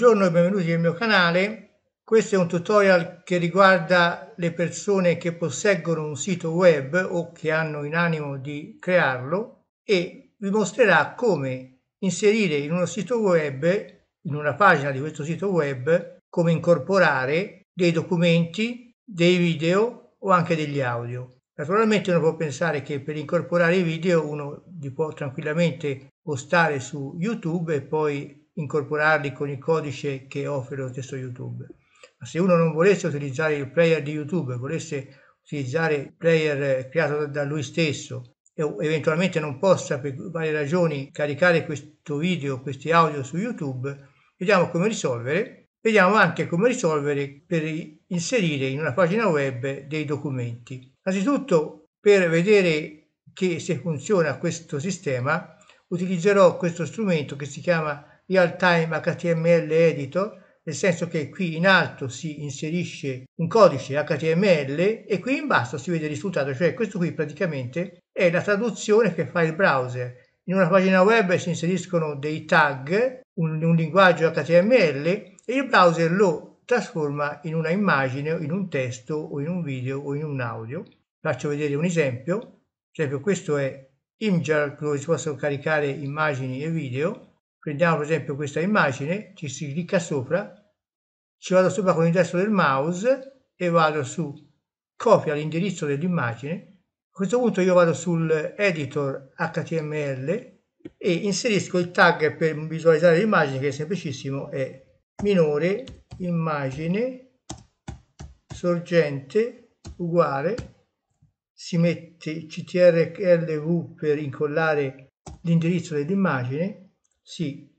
Buongiorno e benvenuti nel mio canale. Questo è un tutorial che riguarda le persone che posseggono un sito web o che hanno in animo di crearlo e vi mostrerà come inserire in uno sito web, in una pagina di questo sito web, come incorporare dei documenti, dei video o anche degli audio. Naturalmente uno può pensare che per incorporare i video uno li può tranquillamente postare su YouTube e poi incorporarli con il codice che offre lo stesso YouTube. Ma se uno non volesse utilizzare il player di YouTube, volesse utilizzare il player creato da lui stesso e eventualmente non possa per varie ragioni caricare questo video, questi audio su YouTube, vediamo come risolvere. Vediamo anche come risolvere per inserire in una pagina web dei documenti. Anzitutto, per vedere che se funziona questo sistema, utilizzerò questo strumento che si chiama real time HTML editor, nel senso che qui in alto si inserisce un codice HTML e qui in basso si vede il risultato, cioè questo qui praticamente è la traduzione che fa il browser. In una pagina web si inseriscono dei tag, un, un linguaggio HTML e il browser lo trasforma in una immagine, in un testo o in un video o in un audio. Faccio vedere un esempio, per esempio questo è Imgur dove si possono caricare immagini e video prendiamo per esempio questa immagine, ci si clicca sopra, ci vado sopra con il destro del mouse e vado su copia l'indirizzo dell'immagine. A questo punto io vado sul editor HTML e inserisco il tag per visualizzare l'immagine che è semplicissimo, è minore immagine sorgente uguale si mette ctrlv per incollare l'indirizzo dell'immagine si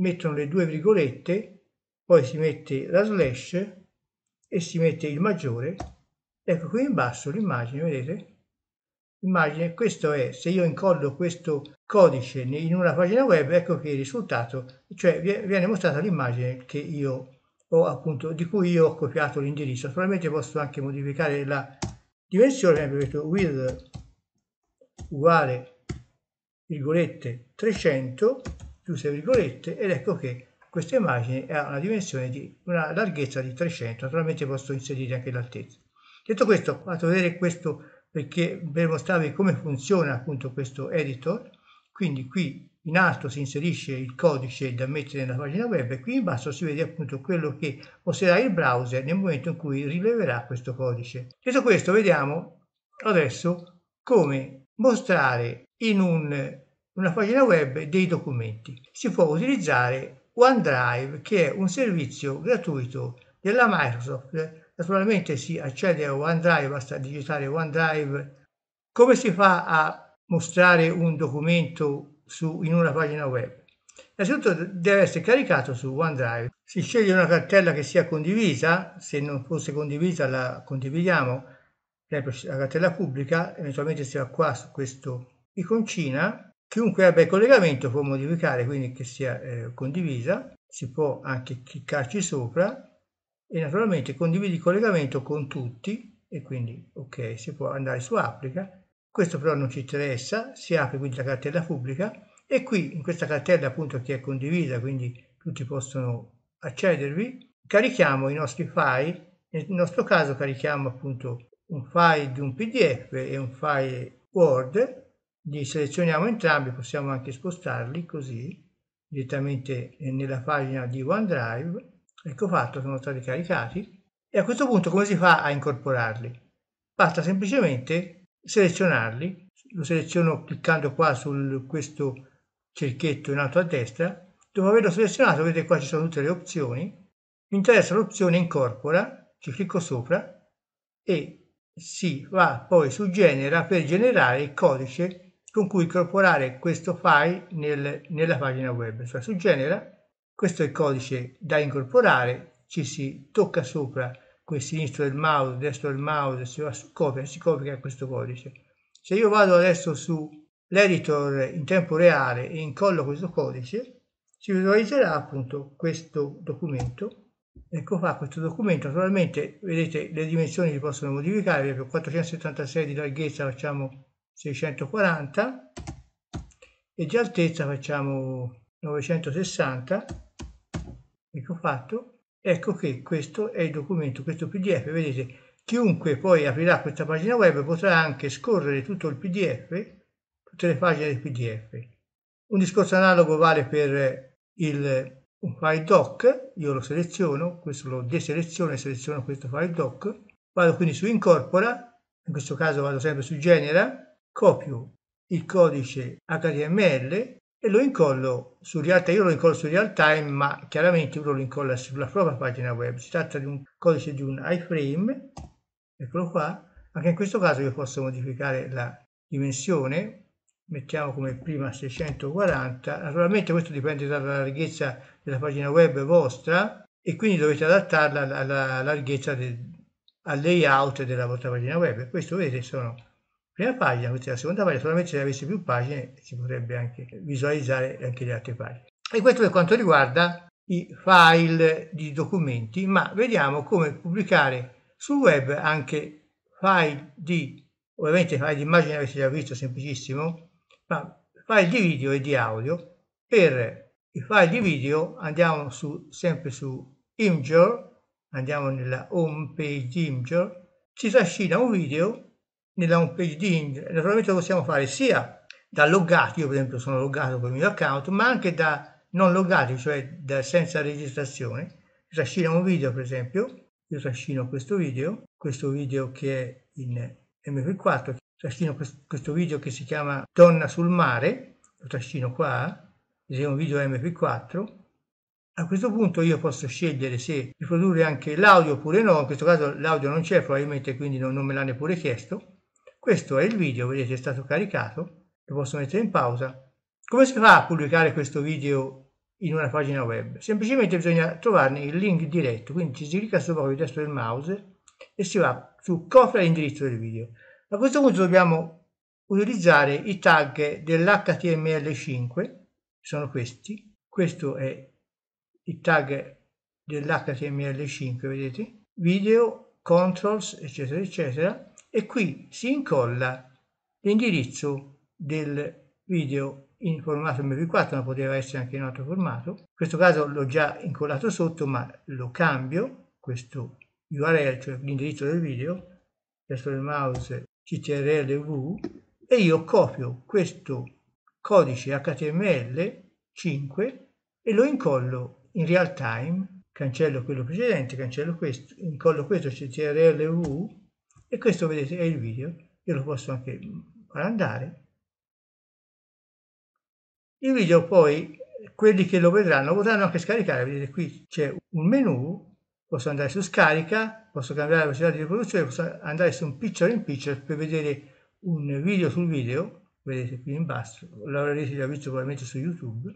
mettono le due virgolette, poi si mette la slash e si mette il maggiore. Ecco qui in basso l'immagine, vedete? Immagine, questo è, se io incollo questo codice in una pagina web, ecco che il risultato, cioè viene mostrata l'immagine che io ho appunto, di cui io ho copiato l'indirizzo. Naturalmente posso anche modificare la dimensione, per esempio, with uguale virgolette 300 chiuse virgolette ed ecco che questa immagine ha una dimensione di una larghezza di 300 naturalmente posso inserire anche l'altezza detto questo vado a vedere questo perché per mostrarvi come funziona appunto questo editor quindi qui in alto si inserisce il codice da mettere nella pagina web e qui in basso si vede appunto quello che mostrerà il browser nel momento in cui rileverà questo codice detto questo vediamo adesso come mostrare in un una pagina web dei documenti. Si può utilizzare OneDrive che è un servizio gratuito della Microsoft. Naturalmente si accede a OneDrive, basta digitare OneDrive. Come si fa a mostrare un documento su, in una pagina web? Innanzitutto deve essere caricato su OneDrive. Si sceglie una cartella che sia condivisa, se non fosse condivisa la condividiamo, la cartella pubblica, eventualmente si va qua su questo iconcina Chiunque abbia il collegamento può modificare, quindi che sia eh, condivisa, si può anche cliccarci sopra e naturalmente condividi il collegamento con tutti e quindi ok, si può andare su applica. Questo però non ci interessa, si apre quindi la cartella pubblica e qui in questa cartella appunto che è condivisa, quindi tutti possono accedervi, carichiamo i nostri file, nel nostro caso carichiamo appunto un file di un PDF e un file Word li selezioniamo entrambi, possiamo anche spostarli così direttamente nella pagina di OneDrive. Ecco fatto, sono stati caricati. E a questo punto come si fa a incorporarli? Basta semplicemente selezionarli. Lo seleziono cliccando qua su questo cerchetto in alto a destra. Dopo averlo selezionato, vedete qua ci sono tutte le opzioni. Mi interessa l'opzione incorpora, ci clicco sopra e si va poi su genera per generare il codice con cui incorporare questo file nel, nella pagina web. Cioè su genera, questo è il codice da incorporare, ci si tocca sopra con il sinistro del mouse, destro del mouse, si va su copia, si copia questo codice. Se io vado adesso sull'editor in tempo reale e incollo questo codice, si visualizzerà appunto questo documento ecco qua questo documento naturalmente vedete le dimensioni si possono modificare per 476 di larghezza facciamo 640 e di altezza facciamo 960 ecco fatto ecco che questo è il documento questo pdf vedete chiunque poi aprirà questa pagina web potrà anche scorrere tutto il pdf tutte le pagine del pdf un discorso analogo vale per il un file doc io lo seleziono questo lo deseleziono e seleziono questo file doc vado quindi su incorpora in questo caso vado sempre su genera copio il codice HTML e lo incollo su Realtime. Io lo incollo su Realtime, ma chiaramente uno lo incolla sulla propria pagina web. Si tratta di un codice di un iframe, eccolo qua. Anche in questo caso io posso modificare la dimensione, mettiamo come prima 640. Naturalmente questo dipende dalla larghezza della pagina web vostra e quindi dovete adattarla alla larghezza del, al layout della vostra pagina web. Questo vedete sono prima pagina, questa è la seconda pagina, solamente se avessi più pagine si potrebbe anche visualizzare anche le altre pagine. E questo per quanto riguarda i file di documenti, ma vediamo come pubblicare sul web anche file di, ovviamente file di immagine avete già visto, semplicissimo, ma file di video e di audio. Per i file di video andiamo su, sempre su Imgur, andiamo nella home page di Imgur, ci trascina un video nella home page di Inge. Naturalmente lo possiamo fare sia da loggati, io per esempio sono loggato con il mio account, ma anche da non loggati, cioè da senza registrazione. Trasciniamo un video per esempio, io trascino questo video, questo video che è in mp4, trascino questo video che si chiama Donna sul mare, lo trascino qua, vediamo un video mp4, a questo punto io posso scegliere se riprodurre anche l'audio oppure no, in questo caso l'audio non c'è probabilmente quindi non, non me l'ha neppure chiesto, questo è il video, vedete è stato caricato, lo posso mettere in pausa. Come si fa a pubblicare questo video in una pagina web? Semplicemente bisogna trovarne il link diretto, quindi ci si clicca sopra con il testo del mouse e si va su copia l'indirizzo del video. A questo punto dobbiamo utilizzare i tag dell'HTML5, che sono questi, questo è il tag dell'HTML5, vedete, video, controls, eccetera, eccetera, e qui si incolla l'indirizzo del video in formato mv 4 ma poteva essere anche in altro formato in questo caso l'ho già incollato sotto ma lo cambio questo url cioè l'indirizzo del video verso il mouse ctrlv e io copio questo codice html 5 e lo incollo in real time cancello quello precedente cancello questo incollo questo ctrlv e questo, vedete, è il video. Io lo posso anche far andare. Il video poi, quelli che lo vedranno, potranno anche scaricare. Vedete, qui c'è un menu, posso andare su scarica, posso cambiare la velocità di riproduzione, posso andare su un picture in picture per vedere un video sul video, vedete qui in basso, l'avrete già visto probabilmente su YouTube.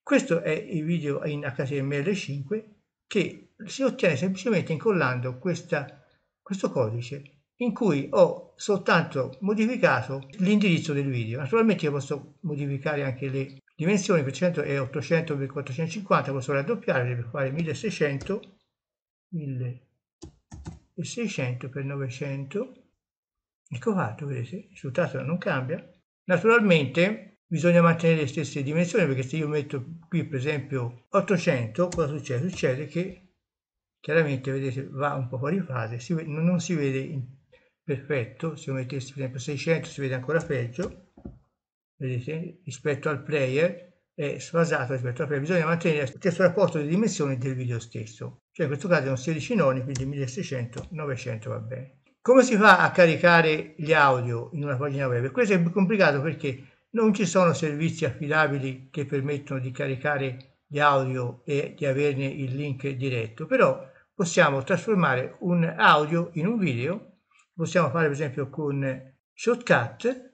Questo è il video in HTML5 che si ottiene semplicemente incollando questa, questo codice in cui ho soltanto modificato l'indirizzo del video. Naturalmente io posso modificare anche le dimensioni, per 400 è 800 per 450, posso raddoppiare per fare 1600, 1600 per 900. Ecco fatto, vedete, il risultato non cambia. Naturalmente bisogna mantenere le stesse dimensioni perché se io metto qui per esempio 800, cosa succede? Succede che chiaramente vedete va un po' fuori fase, si, non si vede in perfetto se mettessi per esempio 600 si vede ancora peggio vedete rispetto al player è sfasato rispetto al player bisogna mantenere lo stesso rapporto di dimensioni del video stesso cioè in questo caso è un 16 noni quindi 1600 900 va bene come si fa a caricare gli audio in una pagina web questo è complicato perché non ci sono servizi affidabili che permettono di caricare gli audio e di averne il link diretto però possiamo trasformare un audio in un video possiamo fare per esempio con shortcut,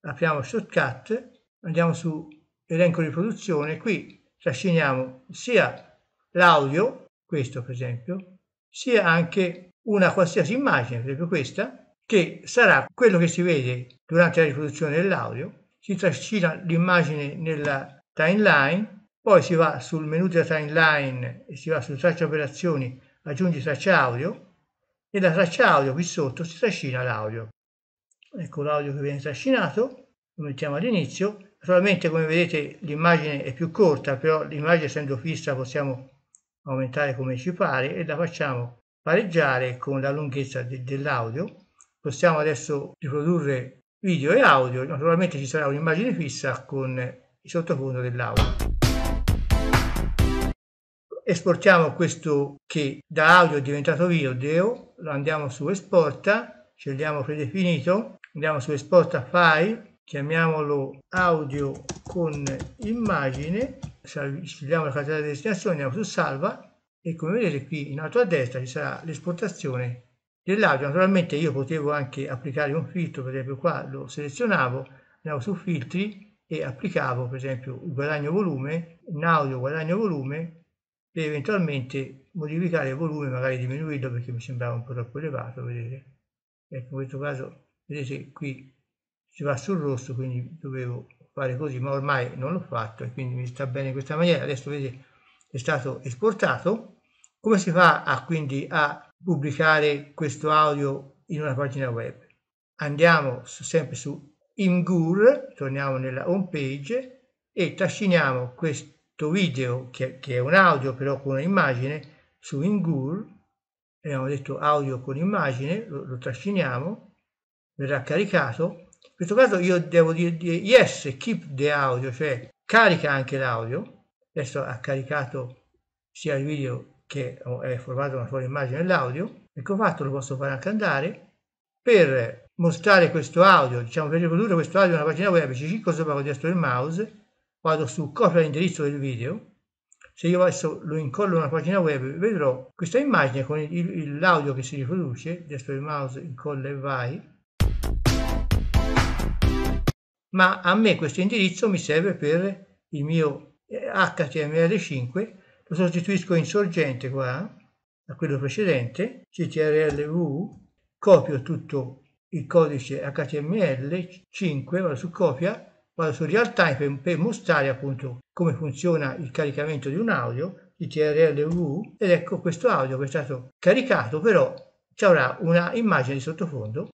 apriamo shortcut, andiamo su elenco di produzione, qui trasciniamo sia l'audio, questo per esempio, sia anche una qualsiasi immagine, per esempio questa, che sarà quello che si vede durante la riproduzione dell'audio, si trascina l'immagine nella timeline, poi si va sul menu della timeline e si va su traccia operazioni, aggiungi traccia audio, e la traccia audio qui sotto si trascina l'audio. Ecco l'audio che viene trascinato, lo mettiamo all'inizio. Naturalmente come vedete l'immagine è più corta, però l'immagine essendo fissa possiamo aumentare come ci pare e la facciamo pareggiare con la lunghezza de dell'audio. Possiamo adesso riprodurre video e audio, naturalmente ci sarà un'immagine fissa con il sottofondo dell'audio esportiamo questo che da audio è diventato video, lo andiamo su esporta, scegliamo predefinito, andiamo su esporta file, chiamiamolo audio con immagine, scegliamo la cartella di destinazione, andiamo su salva e come vedete qui in alto a destra ci sarà l'esportazione dell'audio. Naturalmente io potevo anche applicare un filtro, per esempio qua lo selezionavo, andavo su filtri e applicavo per esempio il guadagno volume, in audio guadagno volume e eventualmente modificare il volume, magari diminuirlo perché mi sembrava un po' troppo elevato, vedete? Ecco, in questo caso, vedete, qui si va sul rosso, quindi dovevo fare così, ma ormai non l'ho fatto e quindi mi sta bene in questa maniera. Adesso vedete, è stato esportato. Come si fa a, quindi a pubblicare questo audio in una pagina web? Andiamo su, sempre su Imgur, torniamo nella home page e trasciniamo questo questo video, che, che è un audio però con un'immagine, su Ingur, abbiamo detto audio con immagine, lo, lo trasciniamo, verrà caricato. In questo caso io devo dire, dire yes, keep the audio, cioè carica anche l'audio. Adesso ha caricato sia il video che è formato una fuori immagine l'audio. Ecco fatto, lo posso fare anche andare. Per mostrare questo audio, diciamo per riprodurre questo audio in una pagina web, ci clicco sopra con il mouse vado su copia l'indirizzo del video, se io adesso lo incollo a una pagina web, vedrò questa immagine con l'audio che si riproduce, destro il mouse incolla e vai, ma a me questo indirizzo mi serve per il mio HTML5, eh, lo sostituisco in sorgente qua, a quello precedente, ctrlv, copio tutto il codice HTML5, vado su copia, vado su Realtime per, mostrare appunto come funziona il caricamento di un audio di TRLV ed ecco questo audio che è stato caricato però ci avrà una immagine di sottofondo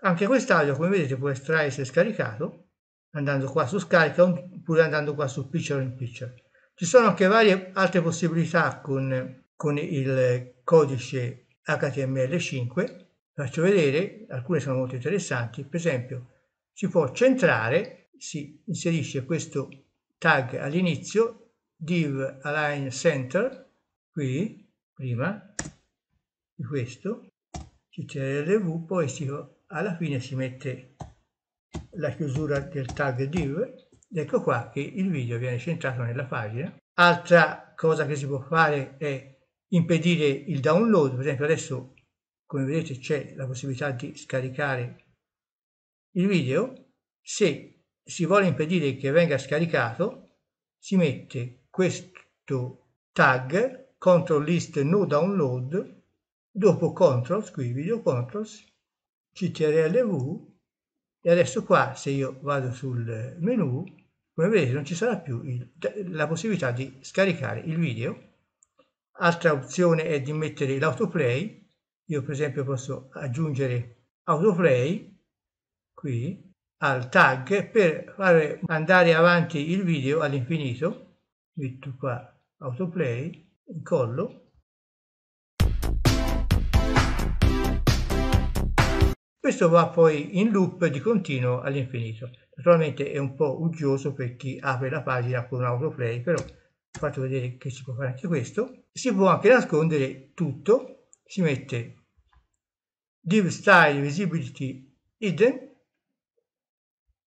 anche quest'audio come vedete può essere scaricato andando qua su scarica oppure andando qua su picture in picture ci sono anche varie altre possibilità con, con il codice HTML5 Faccio vedere, alcune sono molto interessanti, per esempio si può centrare, si inserisce questo tag all'inizio, div align center, qui, prima di questo, ctrlv, poi si, alla fine si mette la chiusura del tag div, ecco qua che il video viene centrato nella pagina. Altra cosa che si può fare è impedire il download, per esempio adesso come vedete c'è la possibilità di scaricare il video se si vuole impedire che venga scaricato si mette questo tag control list no download dopo controls qui video controls ctrl v e adesso qua se io vado sul menu come vedete non ci sarà più il, la possibilità di scaricare il video altra opzione è di mettere l'autoplay io per esempio posso aggiungere autoplay qui al tag per fare andare avanti il video all'infinito. Metto qua autoplay, incollo. Questo va poi in loop di continuo all'infinito. Naturalmente è un po' uggioso per chi apre la pagina con un autoplay, però ho fatto vedere che si può fare anche questo. Si può anche nascondere tutto si mette div style visibility hidden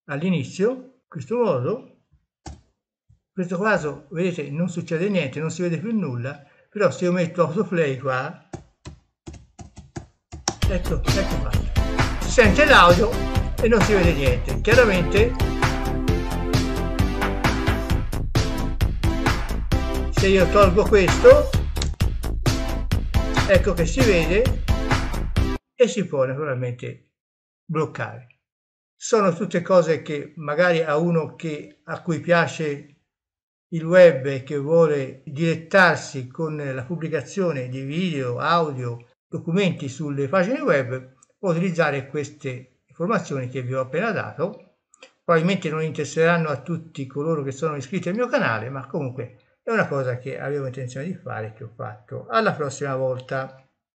all'inizio in questo modo in questo caso vedete non succede niente non si vede più nulla però se io metto autoplay qua ecco ecco fatto si sente l'audio e non si vede niente chiaramente se io tolgo questo ecco che si vede e si può naturalmente bloccare sono tutte cose che magari a uno che, a cui piace il web e che vuole direttarsi con la pubblicazione di video, audio, documenti sulle pagine web può utilizzare queste informazioni che vi ho appena dato probabilmente non interesseranno a tutti coloro che sono iscritti al mio canale ma comunque è una cosa che avevo intenzione di fare che ho fatto alla prossima volta